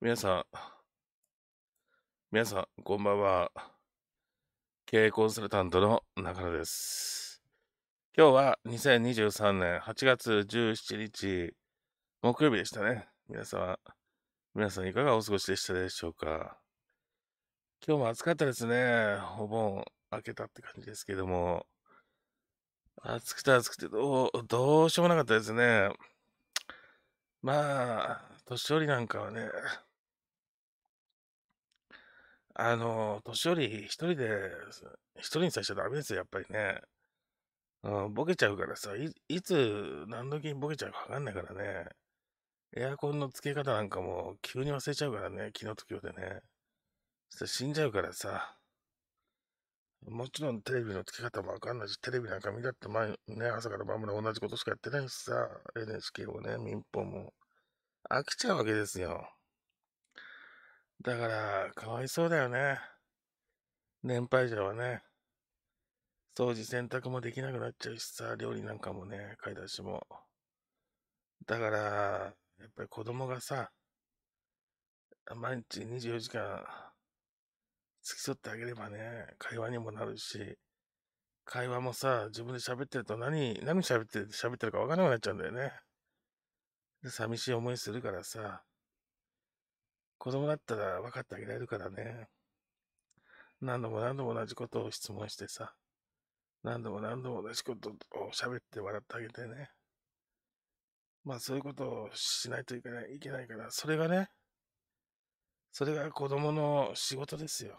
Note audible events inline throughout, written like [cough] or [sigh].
皆さん、皆さん、こんばんは。経営コンサルタントの中野です。今日は2023年8月17日、木曜日でしたね。皆様、皆さんいかがお過ごしでしたでしょうか。今日も暑かったですね。お盆明けたって感じですけども。暑くて暑くてどう、どうしようもなかったですね。まあ、年寄りなんかはね、あの、年寄り一人で、一人にさせちゃダメですよ、やっぱりね。うん、ボケちゃうからさ、いいつ何時にボケちゃうかわかんないからね。エアコンの付け方なんかも急に忘れちゃうからね、昨日と今日でね。そしたら死んじゃうからさ。もちろんテレビの付け方もわかんないし、テレビなんか見たって前、ね、朝から晩まで同じことしかやってないしさ、NHK もね、民放も。飽きちゃうわけですよ。だから、かわいそうだよね。年配者はね、掃除洗濯もできなくなっちゃうしさ、料理なんかもね、買い出しも。だから、やっぱり子供がさ、毎日24時間、付き添ってあげればね、会話にもなるし、会話もさ、自分で喋ってると何、何喋って、喋ってるか分からなくなっちゃうんだよね。寂しい思いするからさ、子供だったら分かってあげられるからね。何度も何度も同じことを質問してさ、何度も何度も同じことを喋って笑ってあげてね。まあそういうことをしないといけないいけないから、それがね、それが子供の仕事ですよ。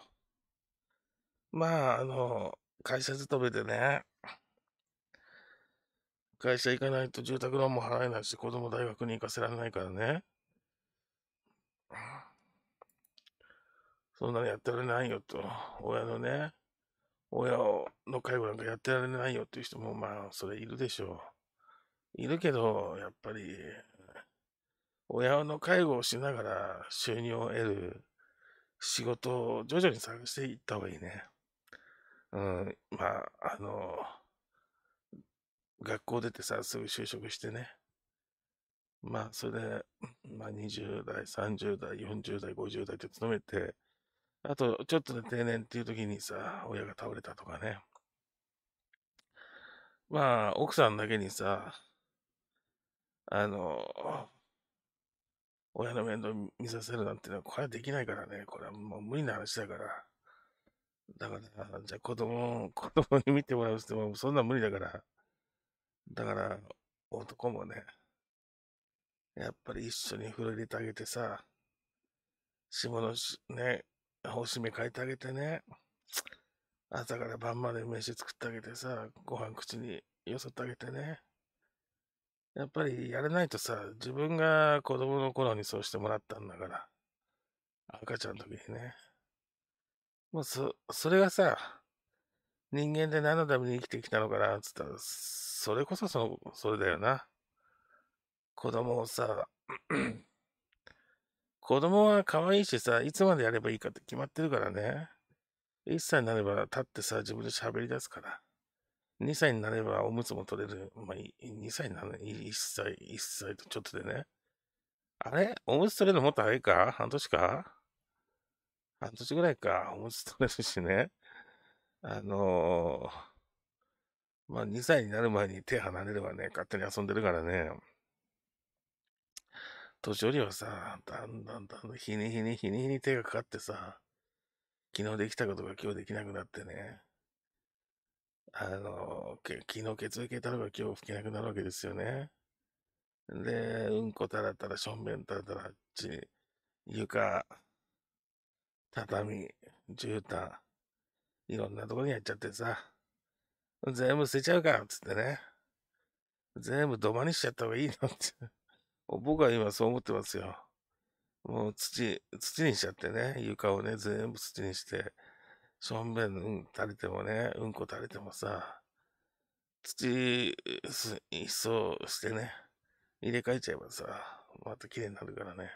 まあ、あの、会社勤めてね、会社行かないと住宅ローンも払えないし、子供大学に行かせられないからね。そんなのやってられないよと、親のね、親の介護なんかやってられないよっていう人も、まあ、それいるでしょう。いるけど、やっぱり、親の介護をしながら収入を得る仕事を徐々に探していった方がいいね。うん、まあ、あの、学校出てさ、すぐ就職してね。まあ、それで、まあ、20代、30代、40代、50代って勤めて、あと、ちょっとね、定年っていう時にさ、親が倒れたとかね。まあ、奥さんだけにさ、あの、親の面倒見させるなんてのは、これはできないからね。これはもう無理な話だから。だから、じゃあ子供、[laughs] 子供に見てもらうっても、そんな無理だから。だから、男もね、やっぱり一緒に風呂入れてあげてさ、下のね、おし変えてあげてね。朝から晩まで飯作ってあげてさ、ご飯口によそってあげてね。やっぱりやらないとさ、自分が子供の頃にそうしてもらったんだから。赤ちゃんの時にね。もうそ、それがさ、人間で何のために生きてきたのかなつったら、それこそその、それだよな。子供をさ、子供は可愛いしさ、いつまでやればいいかって決まってるからね。1歳になれば立ってさ、自分で喋り出すから。2歳になればおむつも取れる。まあ、2歳になる、1歳、1歳とちょっとでね。あれおむつ取れるのもっと早いか半年か半年ぐらいか。おむつ取れるしね。あのー、まあ、2歳になる前に手離れればね、勝手に遊んでるからね。年寄りはさ、だんだんだんだん日に日に日に日に手がかかってさ、昨日できたことが今日できなくなってね。あの、昨日血液たのが今日拭けなくなるわけですよね。で、うんこたらたら、しょんべんたらたら、ち、床、畳、絨毯、いろんなとこにやっちゃってさ、全部捨てちゃうかつってね。全部土間にしちゃった方がいいのって。僕は今そう思ってますよ。もう土、土にしちゃってね、床をね、全部土にして、しょんべんうん垂れてもね、うんこ垂れてもさ、土、す、いしてね、入れ替えちゃえばさ、また綺麗になるからね。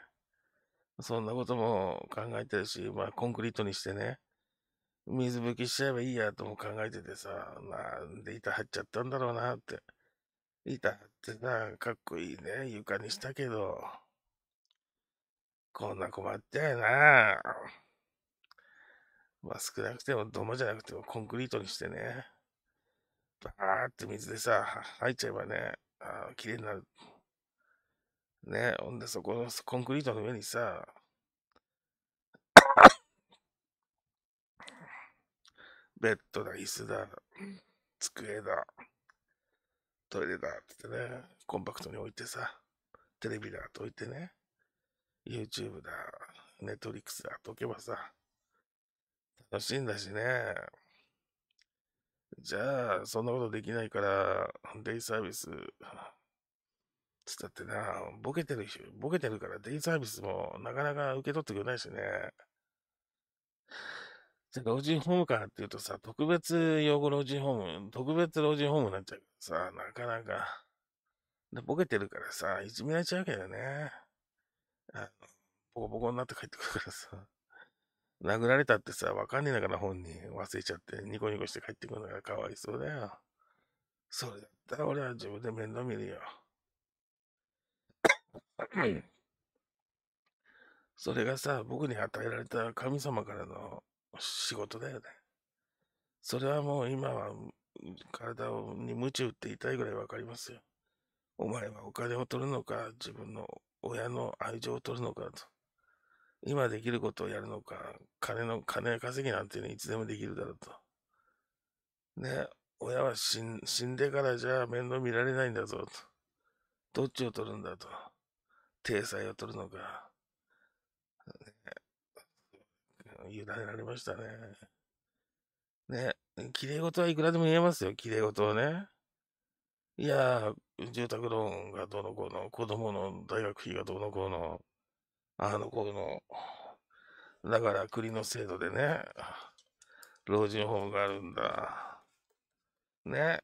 そんなことも考えてるし、まあコンクリートにしてね、水拭きしちゃえばいいやとも考えててさ、なんで板入っちゃったんだろうなって。板ってな、かっこいいね、床にしたけど。こんな困ったよな。まあ少なくても土間じゃなくてもコンクリートにしてね。バーって水でさ、入っちゃえばね、あ綺麗になる。ね、ほんでそこのコンクリートの上にさ、ベッドだ、椅子だ、机だ。トイレだってってね、コンパクトに置いてさ、テレビだと置いてね、YouTube だ、Netflix だと置けばさ、楽しいんだしね。じゃあ、そんなことできないから、デイサービス、つったってな、ボケてる、ボケてるからデイサービスもなかなか受け取ってくれないしね。老人ホームからっていうとさ、特別養護老人ホーム、特別老人ホームになっちゃうけどさ、なかなか、で、ボケてるからさ、いじめられちゃうけどね。あボコボコになって帰ってくるからさ。殴られたってさ、わかんねえんだから本人忘れちゃってニコニコして帰ってくるのがかわいそうだよ。それだったら俺は自分で面倒見るよ。それがさ、僕に与えられた神様からの仕事だよね。それはもう今は体に鞭打って痛いぐらいわかりますよ。お前はお金を取るのか、自分の親の愛情を取るのかと。今できることをやるのか、金の、金稼ぎなんていうのはいつでもできるだろうと。ね、親は死ん死んでからじゃ面倒見られないんだぞと。どっちを取るんだと。体裁を取るのか、委ねられましたね。ね。綺麗事はいくらでも言えますよ、綺麗事はね。いや住宅ローンがどの子の、子供の大学費がどの子の、あの子の、だから国の制度でね、老人ホームがあるんだ。ね。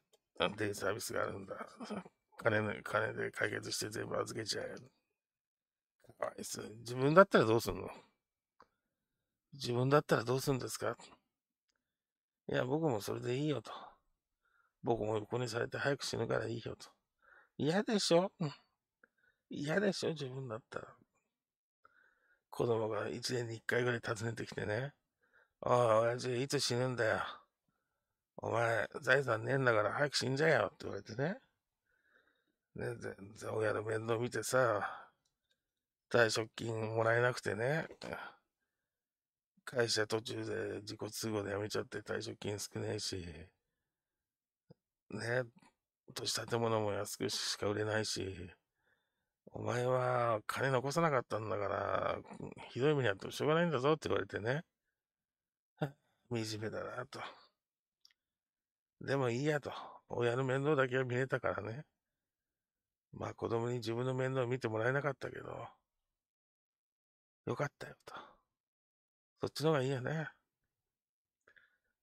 デイサービスがあるんだ。金の、金で解決して全部預けちゃえ。かわいそう。自分だったらどうすんの自分だったらどうするんですかいや、僕もそれでいいよと。僕も横にされて早く死ぬからいいよと。嫌でしょ嫌でしょ自分だったら。子供が一年に一回ぐらい訪ねてきてね。おい、親父、いつ死ぬんだよ。お前、財産ねえんだから早く死んじゃえよって言われてね。ね、親の面倒見てさ、退職金もらえなくてね。会社途中で自己都合で辞めちゃって退職金少ないし、ね、年建物も安くしか売れないし、お前は金残さなかったんだから、ひどい目にあってもしょうがないんだぞって言われてね。[laughs] 惨めだなと。でもいいやと。親の面倒だけは見れたからね。まあ子供に自分の面倒を見てもらえなかったけど、よかったよと。そっちの方がいいよね。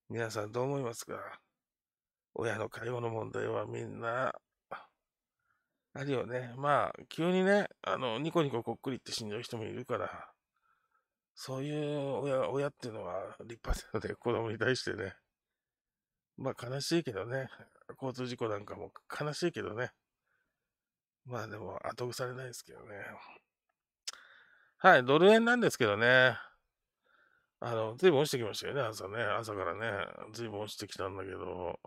皆さんどう思いますか親の会話の問題はみんな、あるよね。まあ、急にね、あの、ニコニコこっくりって死んじゃう人もいるから、そういう親、親っていうのは立派なので、子供に対してね。まあ悲しいけどね。交通事故なんかも悲しいけどね。まあでも後腐れないですけどね。はい、ドル円なんですけどね。あの、ずいぶん落ちてきましたよね、朝ね。朝からね。ずいぶん落ちてきたんだけど。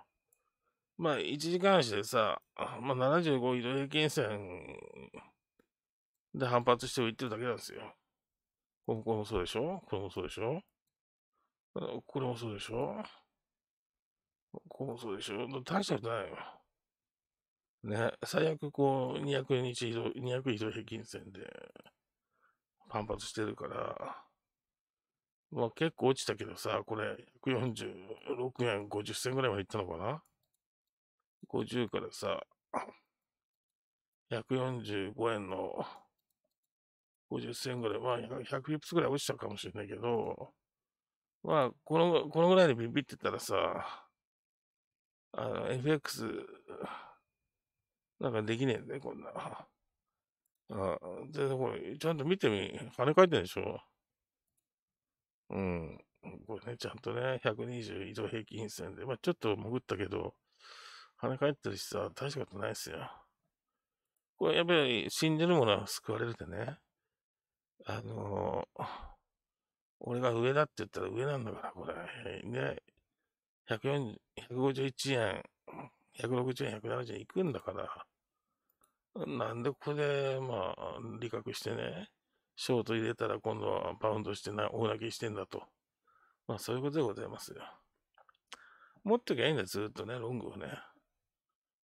まあ、1時間足でさ、まあ、75移動平均線で反発して浮いてるだけなんですよ。ここもそうでしょこれもそうでしょこれもそうでしょここもそうでしょ大したことないよ。ね、最悪こう、200日移動、200移動平均線で反発してるから、まあ結構落ちたけどさ、これ146円50銭ぐらいまでいったのかな ?50 からさ、145円の50銭ぐらい、まあ100ピップスぐらい落ちたかもしれないけど、まあこの、このぐらいでビビってたらさ、あの、FX、なんかできねえんだよ、こんな。あ全然これ、ちゃんと見てみ、金書いてんでしょうん。これね、ちゃんとね、120移動平均線で、まあちょっと潜ったけど、跳ね返ったりしさ、大したことないっすよ。これやっぱり死んでるものは救われるでね。あのー、俺が上だって言ったら上なんだから、これ。ね。151円、160円、170円いくんだから。なんでここで、まあ、理覚してね。ショート入れたら今度はバウンドしてな、大泣きしてんだと。まあそういうことでございますよ。持っときゃいいんだよ、ずっとね、ロングをね。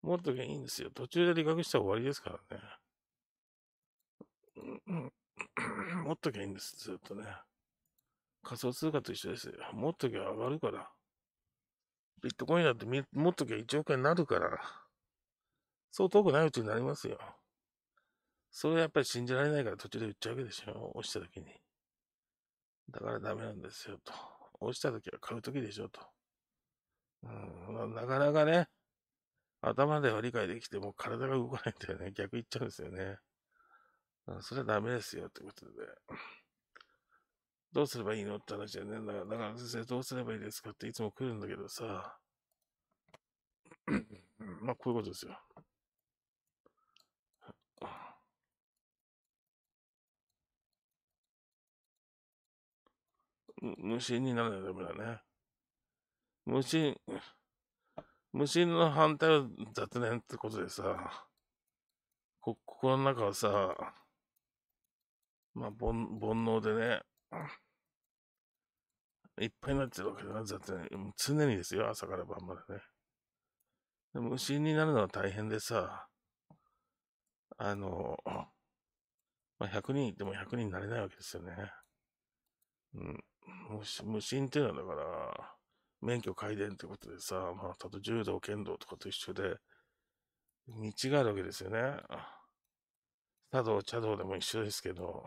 持っときゃいいんですよ。途中で利確したら終わりですからね。[clears throat] 持っときゃいいんです、ずっとね。仮想通貨と一緒ですよ。持っときゃ上がるから。ビットコインだって持っときゃ1億円になるから。そう遠くないうちになりますよ。それはやっぱり信じられないから途中で言っちゃうわけでしょ。落ちた時に。だからダメなんですよ、と。落ちた時は買う時でしょ、と。うん、なかなかね、頭では理解できても体が動かないんだよね。逆言っちゃうんですよね。それはダメですよ、ということで。どうすればいいのって話だよね。だから、だから先生どうすればいいですかっていつも来るんだけどさ。[clears throat] まあ、こういうことですよ。無心にならないとダメだね。無心、無心の反対は雑念ってことでさ、こ心の中はさ、まあ、煩悩でね、いっぱいになっちゃうわけだな、雑念。常にですよ、朝から晩までね。で無心になるのは大変でさ、あの、まあ、100人いても100人になれないわけですよね。うん。無心っていうのはだから、免許改伝ってことでさ、まあ、たと柔道、剣道とかと一緒で、道があるわけですよね。茶道、茶道でも一緒ですけど、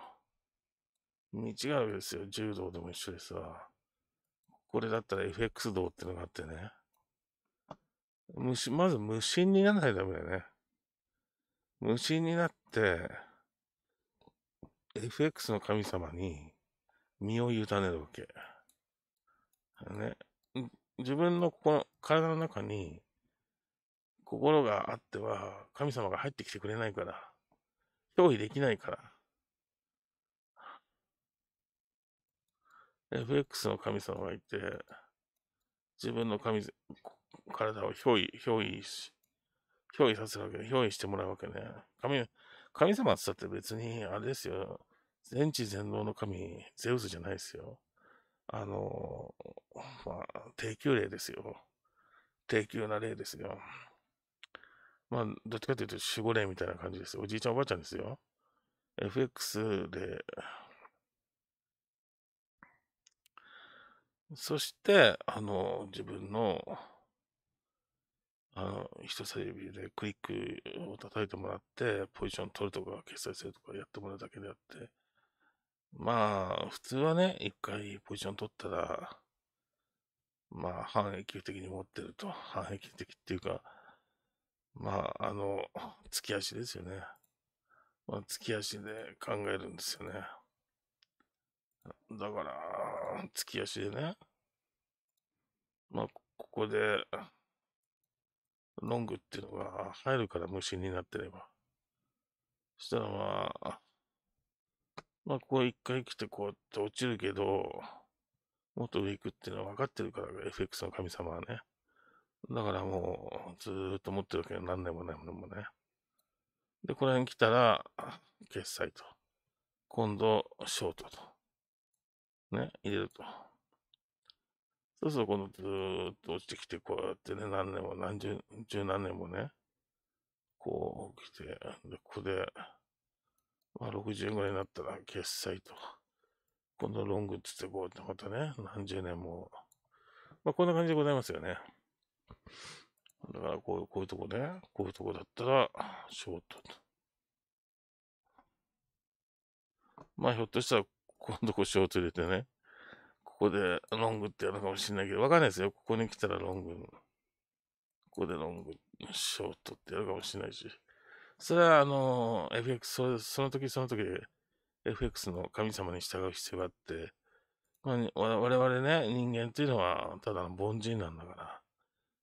道があるわけですよ。柔道でも一緒でさ。これだったら FX 道ってのがあってね。無心、まず無心にならないとダメだよね。無心になって、FX の神様に、身を委ねるわけ。ね、自分のこの体の中に心があっては神様が入ってきてくれないから、憑依できないから。FX の神様がいて、自分の神、体を憑依、憑依し、憑依させるわけで、憑依してもらうわけね。神、神様って言ったって別に、あれですよ。全知全能の神、ゼウスじゃないですよ。あの、まあ、低級霊ですよ。低級な霊ですよ。まあ、どっちかというと守護霊みたいな感じですよ。おじいちゃんおばあちゃんですよ。FX で、そして、あの、自分の、あの、人差し指でクイックを叩いてもらって、ポジション取るとか、決済するとかやってもらうだけであって、まあ、普通はね、一回ポジション取ったら、まあ、反永久的に持ってると。反永久的っていうか、まあ、あの、突き足ですよね。まあ、突き足で考えるんですよね。だから、突き足でね、まあ、ここで、ロングっていうのが入るから無心になってれば。そしたらまあ、まあ、ここ一回来てこうやって落ちるけど、もっと上行くっていうのは分かってるから、FX の神様はね。だからもう、ずーっと持ってるわけに何年も何年ももね。で、この辺来たら、決済と。今度、ショートと。ね、入れると。そうすると、今度ずーっと落ちてきて、こうやってね、何年も、何十、十何年もね、こう来て、で、ここで、まあ、60ぐらいになったら決済と。今度ロングっつってこうって、またね、何十年も。まあ、こんな感じでございますよね。だからこういう、こういうとこね、こういうとこだったら、ショートと。まあ、ひょっとしたら、今度こうショート入れてね、ここでロングってやるかもしれないけど、わかんないですよ。ここに来たらロング、ここでロング、ショートってやるかもしれないし。それは、あの、FX、そその時その時で FX の神様に従う必要があって、まあ、我々ね、人間っていうのは、ただの凡人なんだから、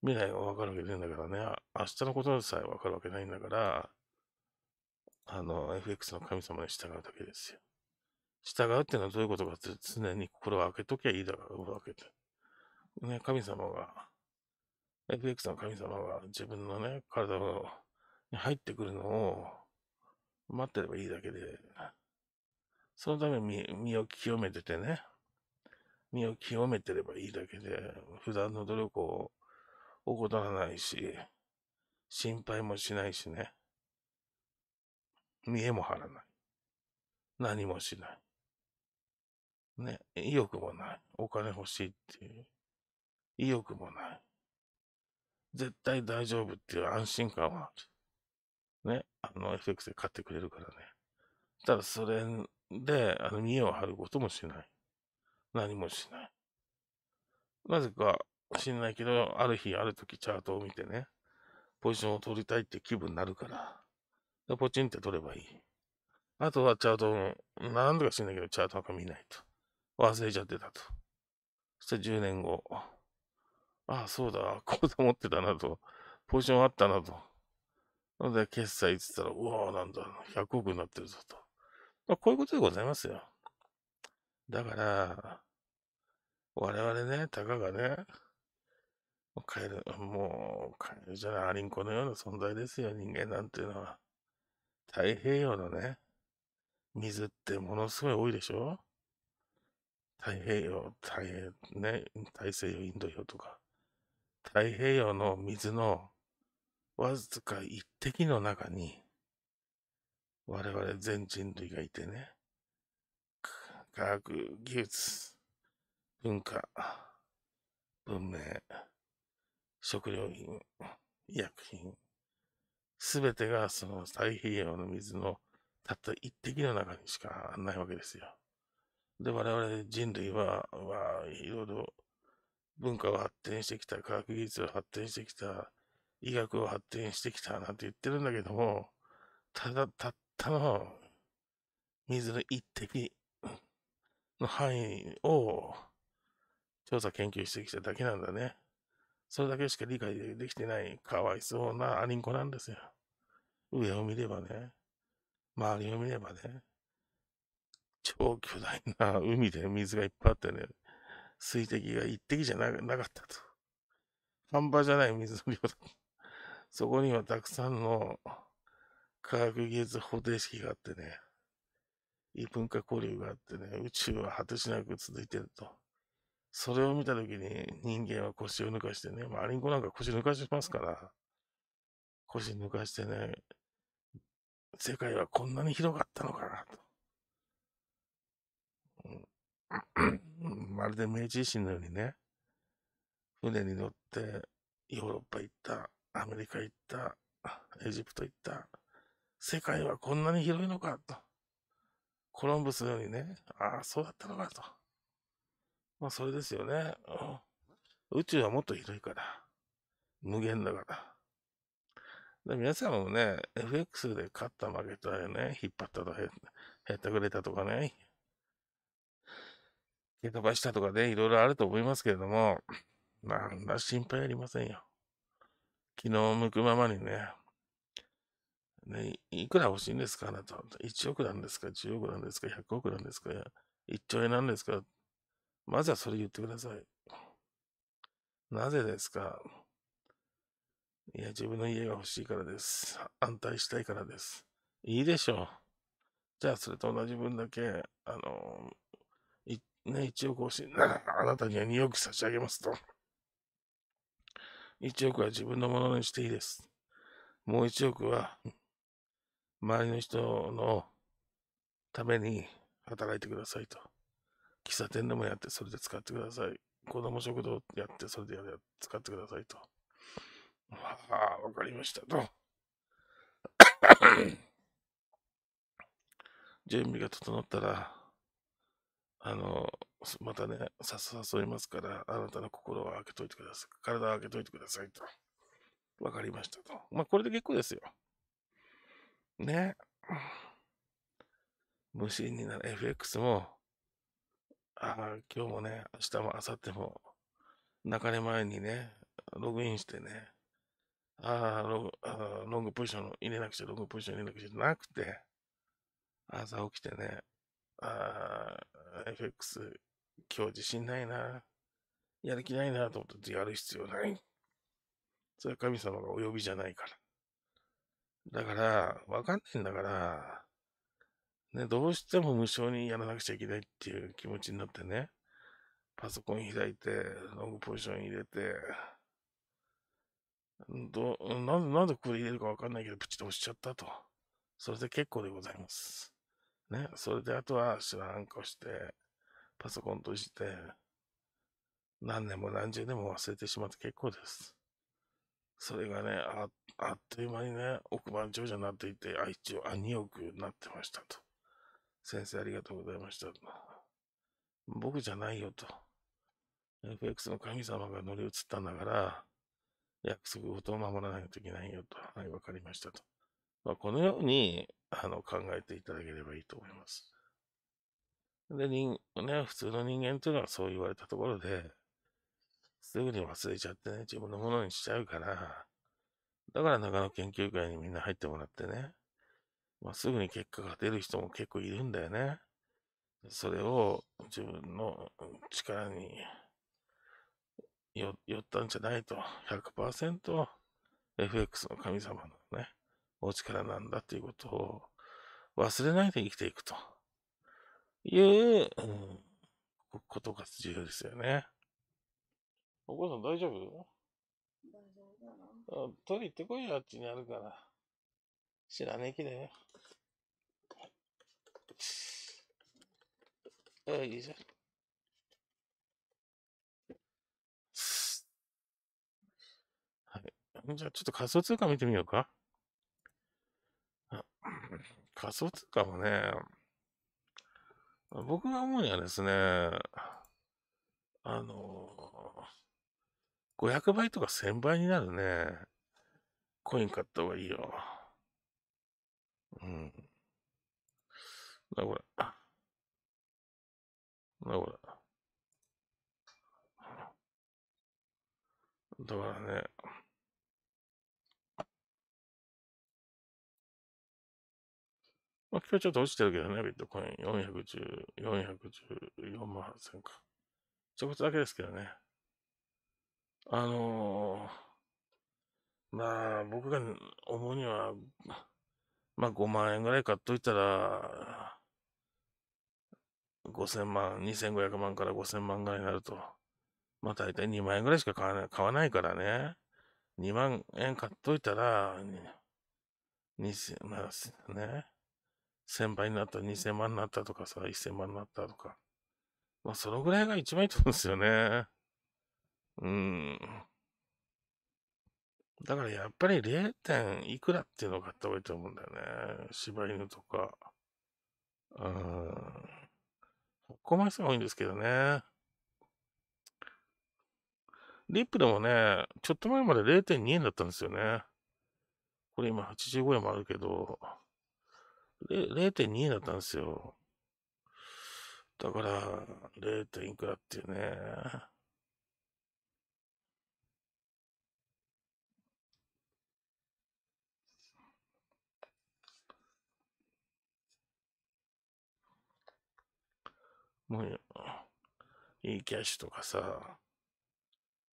未来がわかるわけないんだからね、明日のことさえわかるわけないんだから、あの、FX の神様に従うだけですよ。従うっていうのはどういうことかって常に心を開けときゃいいだろうわけで。ね、神様が、FX の神様が自分のね、体を入ってくるのを待ってればいいだけで、そのために身を清めててね、身を清めてればいいだけで、普段の努力を怠らないし、心配もしないしね、見栄も張らない。何もしない。ね、意欲もない。お金欲しいっていう。意欲もない。絶対大丈夫っていう安心感はある。ね、あの FX で買ってくれるからね。ただそれで、あの、見栄を張ることもしない。何もしない。なぜか知んないけど、ある日、ある時チャートを見てね、ポジションを取りたいって気分になるから、でポチンって取ればいい。あとはチャートを、何度か知んないけど、チャートなんか見ないと。忘れちゃってたと。そして10年後、ああ、そうだ、こうと思ってたなと、ポジションあったなと。ので、決済って言ったら、うわぁ、なんだ、100億になってるぞと。まあ、こういうことでございますよ。だから、我々ね、たかがね、カエル、もう、カエルじゃない、アリンコのような存在ですよ、人間なんていうのは。太平洋のね、水ってものすごい多いでしょ太平洋、太平、ね、大西洋、インド洋とか。太平洋の水のわずか一滴の中に、我々全人類がいてね、科学、技術、文化、文明、食料品、医薬品、すべてがその太平洋の水のたった一滴の中にしかないわけですよ。で、我々人類は、は、いろいろ文化を発展してきた、科学技術を発展してきた、医学を発展してきたなんて言ってるんだけども、ただ、たったの、水の一滴の範囲を調査研究してきただけなんだね。それだけしか理解できてないかわいそうなアリンコなんですよ。上を見ればね、周りを見ればね、超巨大な海で水がいっぱいあってね、水滴が一滴じゃなかったと。半端じゃない水の量だ。そこにはたくさんの科学技術方程式があってね、異文化交流があってね、宇宙は果てしなく続いてると。それを見たときに人間は腰を抜かしてね、マリンコなんか腰抜かしますから、腰抜かしてね、世界はこんなに広かったのかなと。まるで明治維新のようにね、船に乗ってヨーロッパ行ったアメリカ行った、エジプト行った、世界はこんなに広いのか、と。コロンブスのようにね、ああ、そうだったのか、と。まあ、それですよね、宇宙はもっと広いから。無限だから。で皆さんもね、FX で勝った負けたよね、引っ張ったとへ、へったくれたとかね、蹴飛ばしたとかで、ね、いろいろあると思いますけれども、なんだ心配ありませんよ。気の向くままにね、ね、いくら欲しいんですかあなた。1億なんですか ?10 億なんですか ?100 億なんですか ?1 兆円なんですかまずはそれ言ってください。なぜですかいや、自分の家が欲しいからです。安泰したいからです。いいでしょう。じゃあ、それと同じ分だけ、あの、ね、1億欲しいなら、あなたには2億差し上げますと。1億は自分のものにしていいです。もう1億は、周りの人のために働いてくださいと。喫茶店でもやって、それで使ってください。子供食堂やって、それでや使ってくださいと。はあ、わかりましたと。[coughs] 準備が整ったら、あの、またね、誘いますから、あなたの心を開けといてください。体を開けといてくださいと。わかりましたと。まあ、これで結構ですよ。ね。無心になる FX も、ああ、今日もね、明日も明後日も、中根前にね、ログインしてね、ああ、ロあロングポジション入れなくちゃ、ロングポジション入れなくちゃなくて、朝起きてね、ああ、FX、今日自信ないな。やる気ないなと思ってやる必要ない。それは神様がお呼びじゃないから。だから、わかんないんだから、ね、どうしても無償にやらなくちゃいけないっていう気持ちになってね、パソコン開いて、ロングポジション入れて、ど、なんで、なんでこれ入れるかわかんないけど、プチッと押しちゃったと。それで結構でございます。ね、それであとは知らんこして、パソコン閉じて、何年も何十年も忘れてしまって結構です。それがね、ああっという間にね、億万長者になっていて、あ、一応、あ、2億になってましたと。先生ありがとうございました。僕じゃないよと。FX の神様が乗り移ったんだから、約束事を守らないといけないよと。はい、わかりましたと。まあ、このようにあの考えていただければいいと思います。で、人、ね、普通の人間というのはそう言われたところで、すぐに忘れちゃってね、自分のものにしちゃうから、だから長野研究会にみんな入ってもらってね、まあ、すぐに結果が出る人も結構いるんだよね。それを自分の力によ、寄ったんじゃないと 100%FX の神様のね、お力なんだということを忘れないで生きていくという、うん、ことが重要ですよね。お母さん大丈夫大丈夫取り行ってこいよ、あっちにあるから。知らねえ気だよ。よいしょ。はい。じゃあちょっと仮想通貨見てみようか。仮想通貨はね、僕が思うにはですね、あの、500倍とか1000倍になるね、コイン買った方がいいよ。うん。なこれ。なこれ。だからね、まあ、今日ちょっと落ちてるけどね、ビットコイン。410、414万8000か。ちょことだけですけどね。あのー、まあ、僕が思うには、まあ5万円ぐらい買っといたら、5000万、2500万から5000万ぐらいになると。まあ大体2万円ぐらいしか買わない買わないからね。2万円買っといたら、2000、まあ、ね。1000倍になった、2000万になったとかさ、1000万になったとか。まあ、そのぐらいが一番いいと思うんですよね。うん。だからやっぱり 0. 点いくらっていうのを買った方がいいと思うんだよね。柴犬とか。うん。ここまでが多いんですけどね。リップでもね、ちょっと前まで0.2円だったんですよね。これ今85円もあるけど、0.2円だったんですよ。だから、0. 点いくらっていうね。もう、いいキャッシュとかさ、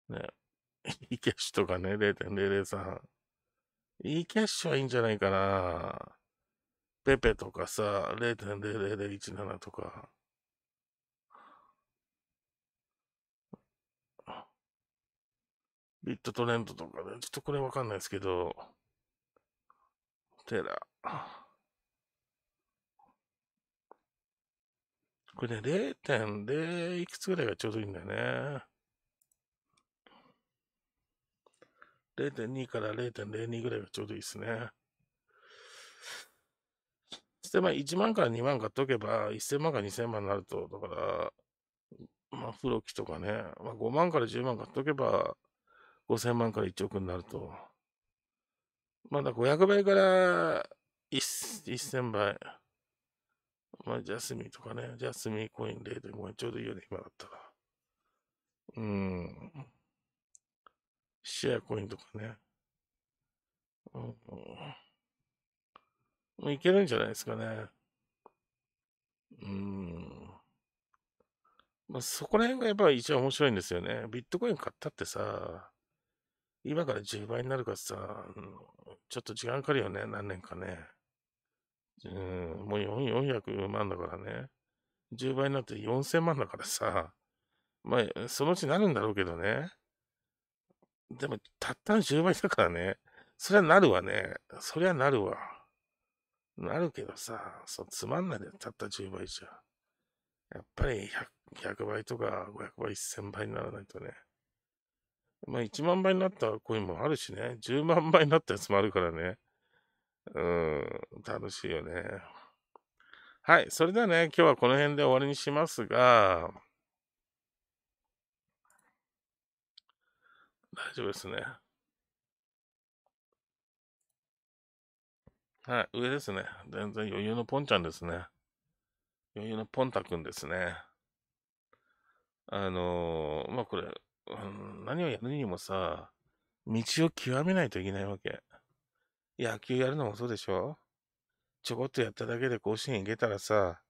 ね、[laughs] いいキャッシュとかね、0.003。いいキャッシュはいいんじゃないかな。ペペとかさ、0.00017とか。ビットトレンドとかね、ちょっとこれわかんないですけど、テラ。これね、0.0いくつぐらいがちょうどいいんだよね。0.2から0.02ぐらいがちょうどいいですね。1000万、1万から2万買っとけば、1000万から2000万になると、だから、まあ、風呂機とかね、まあ、5万から10万買っとけば、5000万から1億になると。まだ500倍から1000倍。まあ、ジャスミンとかね、ジャスミンコイン0.5円、ちょうどいいよね、今だったら。うん。シェアコインとかね。うんいけるんじゃないですかね。うん。まあ、そこら辺がやっぱ一番面白いんですよね。ビットコイン買ったってさ、今から10倍になるからさ、ちょっと時間かかるよね、何年かね。うん、もう400万だからね。10倍になって4000万だからさ、まあ、そのうちなるんだろうけどね。でも、たったの10倍だからね。そりゃなるわね。そりゃなるわ。なるけどさ、そうつまんないで、たった10倍じゃ。やっぱり 100, 100倍とか500倍、1000倍にならないとね。まあ1万倍になったコインもあるしね、10万倍になったやつもあるからね。うん、楽しいよね。はい、それではね、今日はこの辺で終わりにしますが、大丈夫ですね。はい、上ですね。全然余裕のポンちゃんですね。余裕のポンタくんですね。あのー、まあ、これ、うん、何をやるにもさ、道を極めないといけないわけ。野球やるのもそうでしょちょこっとやっただけで甲子園行けたらさ、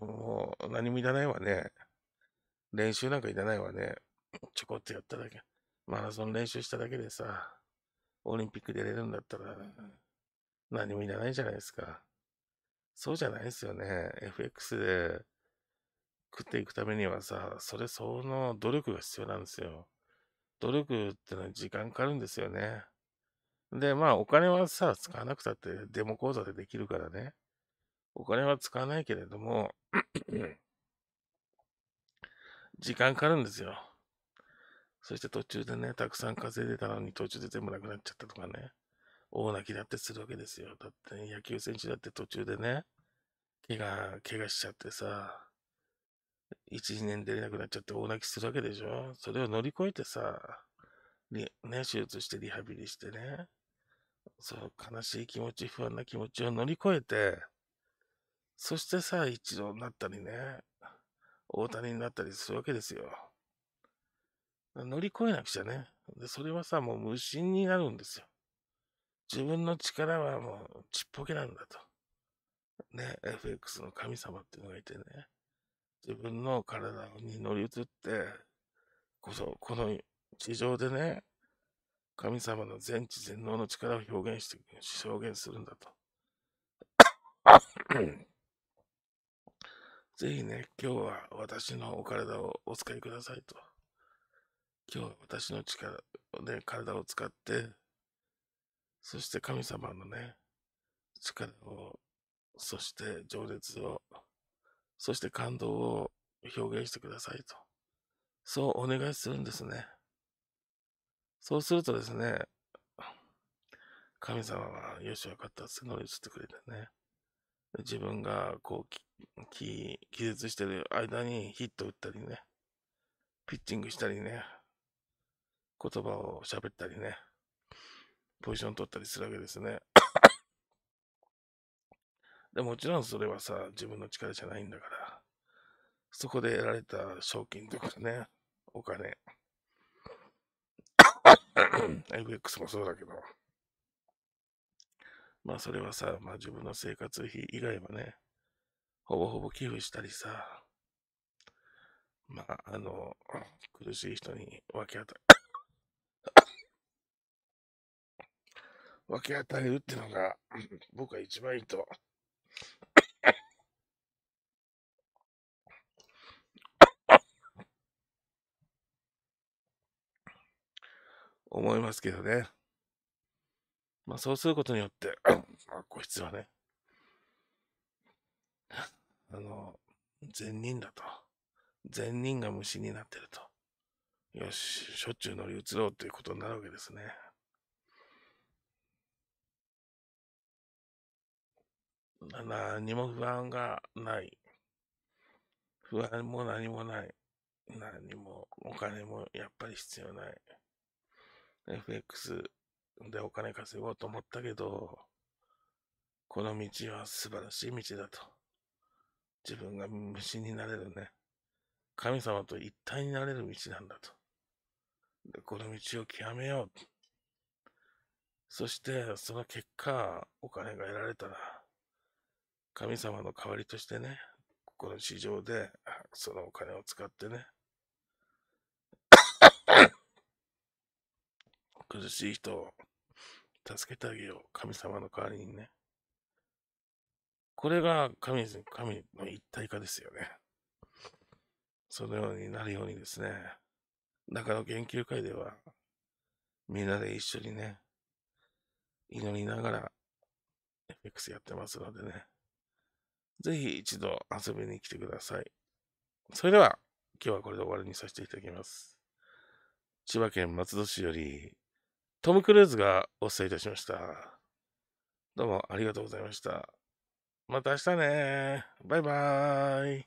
もう何もいらないわね。練習なんかいらないわね。ちょこっとやっただけ。マラソン練習しただけでさ、オリンピック出れるんだったら、何もいらないじゃないですか。そうじゃないですよね。FX で食っていくためにはさ、それ相応の努力が必要なんですよ。努力ってのは時間かかるんですよね。で、まあお金はさ、使わなくたってデモ講座でできるからね。お金は使わないけれども、[clears throat] 時間かかるんですよ。そして途中でね、たくさん稼いでたのに途中で全部なくなっちゃったとかね。大泣きだってするわけですよ。だって、ね、野球選手だって途中でね、怪我、怪我しちゃってさ、1、2年出れなくなっちゃって大泣きするわけでしょそれを乗り越えてさ、ね、手術してリハビリしてね、その悲しい気持ち、不安な気持ちを乗り越えて、そしてさ、一郎になったりね、大谷になったりするわけですよ。乗り越えなくちゃね。で、それはさ、もう無心になるんですよ。自分の力はもうちっぽけなんだと。ね、FX の神様っていうのがいてね、自分の体に乗り移ってこそ、この地上でね、神様の全知全能の力を表現して、表現するんだと。[coughs] ぜひね、今日は私のお体をお使いくださいと。今日は私の力ね、体を使って、そして神様のね、力を、そして情熱を、そして感動を表現してくださいと。そうお願いするんですね。そうするとですね、神様は、よし、わかった、す乗り移ってくれてね。自分が、こう、気、気絶してる間にヒット打ったりね。ピッチングしたりね。言葉を喋ったりね。ポジション取ったりするわけですね。[coughs] でもちろんそれはさ、自分の力じゃないんだから、そこで得られた賞金とかね、お金。FX [coughs] もそうだけど。まあそれはさ、まあ自分の生活費以外はね、ほぼほぼ寄付したりさ、まああの、苦しい人に分け与え、分け与えるってのが、僕は一番いいと。思いますけどね。まあそうすることによって、まあ、こいつはね、あの、善人だと。善人が虫になってると。よし、しょっちゅう乗り移ろうということになるわけですね。何も不安がない。不安も何もない。何も、お金もやっぱり必要ない。FX でお金稼ごうと思ったけど、この道は素晴らしい道だと。自分が虫になれるね。神様と一体になれる道なんだと。でこの道を極めよう。そして、その結果、お金が得られたら、神様の代わりとしてね、この市場で、そのお金を使ってね、[coughs] 苦しい人を助けてあげよう。神様の代わりにね。これが神神の一体化ですよね。そのようになるようにですね、中野研究会では、みんなで一緒にね、祈りながら、FX やってますのでね。ぜひ一度遊びに来てください。それでは、今日はこれで終わりにさせていただきます。千葉県松戸市より、トム・クルーズがお伝えいたしました。どうもありがとうございました。また明日ね。バイバーイ。